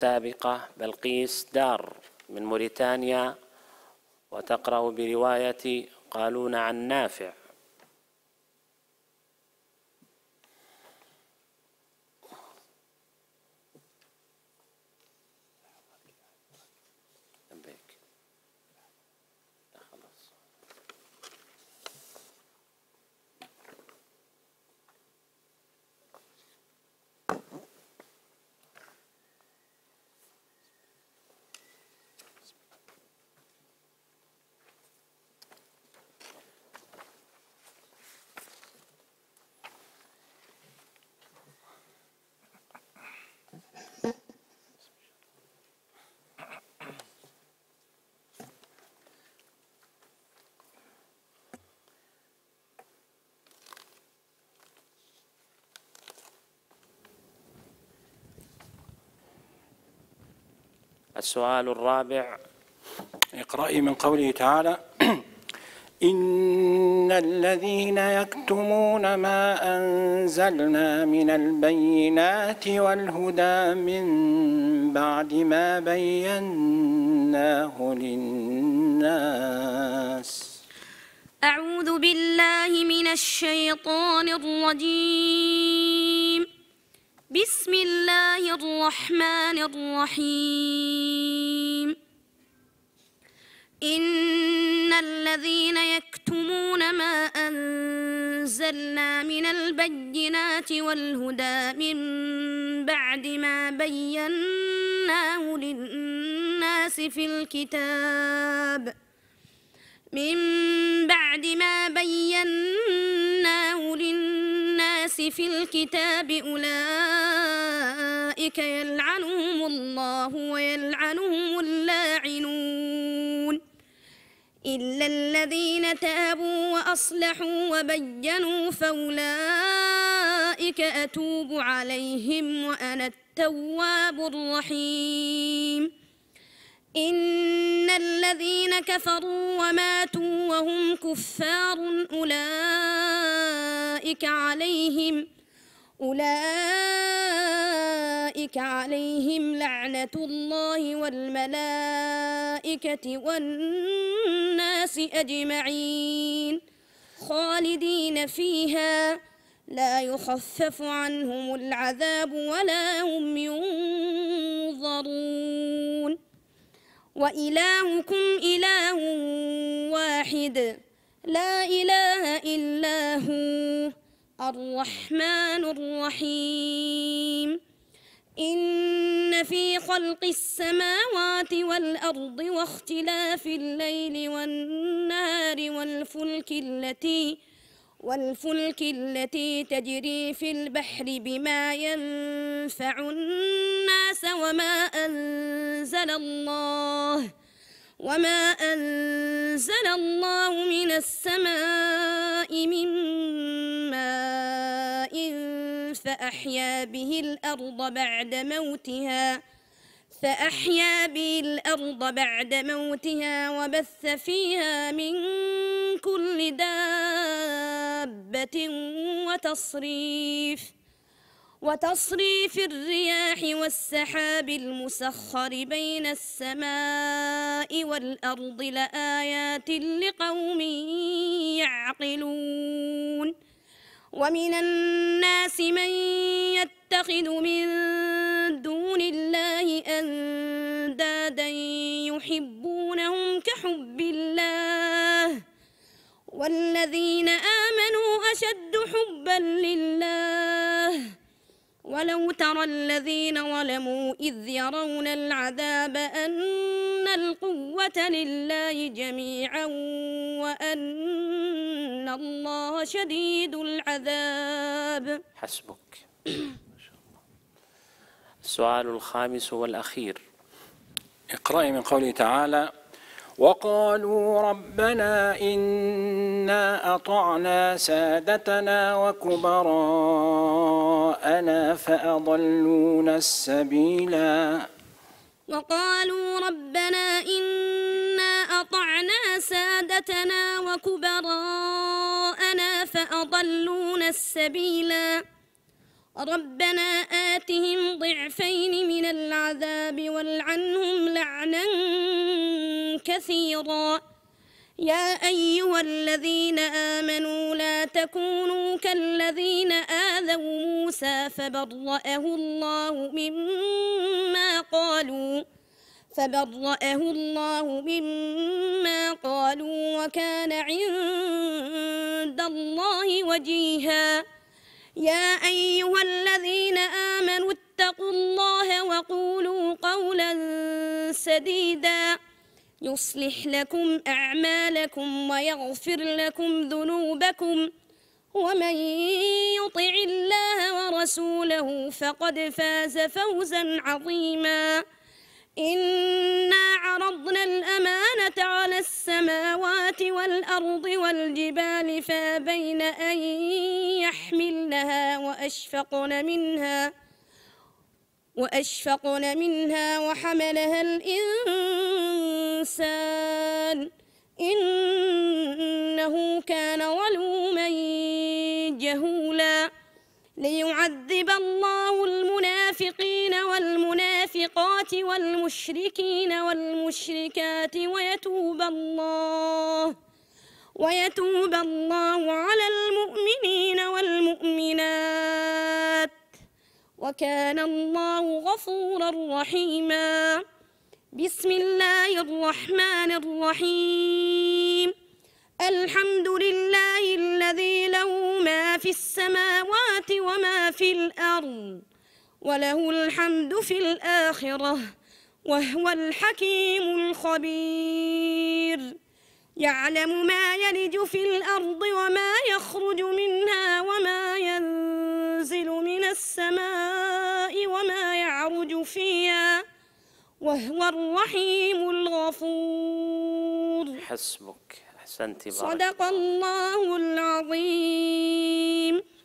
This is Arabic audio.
السابقة بلقيس دار من موريتانيا وتقرأ برواية قالون عن نافع السؤال الرابع اقرأي من قوله تعالى إن الذين يكتمون ما أنزلنا من البينات والهدى من بعد ما بيناه للناس أعوذ بالله من الشيطان الرجيم بسم الله الرحمن الرحيم إن الذين يكتمون ما أنزلنا من البينات والهدى من بعد ما بيناه للناس في الكتاب من بعد ما بيناه الناس في الكتاب أولئك يلعنهم الله ويلعنهم اللاعنون إلا الذين تابوا وأصلحوا وبينوا فأولئك أتوب عليهم وأنا التواب الرحيم الذين كفروا وماتوا وهم كفار أولئك عليهم أولئك عليهم لعنة الله والملائكة والناس أجمعين خالدين فيها لا يخفف عنهم العذاب ولا هم ينصرون وإلهكم إله واحد لا إله إلا هو الرحمن الرحيم إن في خلق السماوات والأرض واختلاف الليل والنهار والفلك التي والفلك التي تجري في البحر بما ينفع الناس وما أنزل الله وما أنزل الله من السماء من ماء فأحيا به الأرض بعد موتها فأحيا به الأرض بعد موتها وبث فيها من كل دار وتصريف وتصريف الرياح والسحاب المسخر بين السماء والأرض لآيات لقوم يعقلون ومن الناس من يتخذ من دون الله أندادا يحبونهم كحب الله والذين أشد حبا لله ولو ترى الذين ظلموا إذ يرون العذاب أن القوة لله جميعا وأن الله شديد العذاب حسبك السؤال الخامس والأخير اقرأي من قوله تعالى وقالوا ربنا إنا أطعنا سادتنا وكبراءنا فأضلونا السبيلا وقالوا ربنا إنا أطعنا سادتنا وكبراءنا فأضلونا السبيلا ربنا آتهم ضعفين كثيرا يا أيها الذين آمنوا لا تكونوا كالذين آذوا موسى فبرأه الله مما قالوا فبرأه الله مما قالوا وكان عند الله وجيها يا أيها الذين آمنوا اتقوا الله وقولوا قولا سديداً يصلح لكم أعمالكم ويغفر لكم ذنوبكم ومن يطع الله ورسوله فقد فاز فوزا عظيما إنا عرضنا الأمانة على السماوات والأرض والجبال فابين أن يحملنها وأشفقن منها وأشفقن منها وحملها الإنسان إنه كان ظلوما جهولا ليعذب الله المنافقين والمنافقات والمشركين والمشركات ويتوب الله ويتوب الله على المؤمنين والمؤمنات وكان الله غفورا رحيما بسم الله الرحمن الرحيم الحمد لله الذي له ما في السماوات وما في الأرض وله الحمد في الآخرة وهو الحكيم الخبير يعلم ما يلج في الأرض وما يخرج منها وما ينزل ينزل من السماء وما يعرج فيها وهو الرحيم الغفور حسبك أحسنت بارك صدق الله العظيم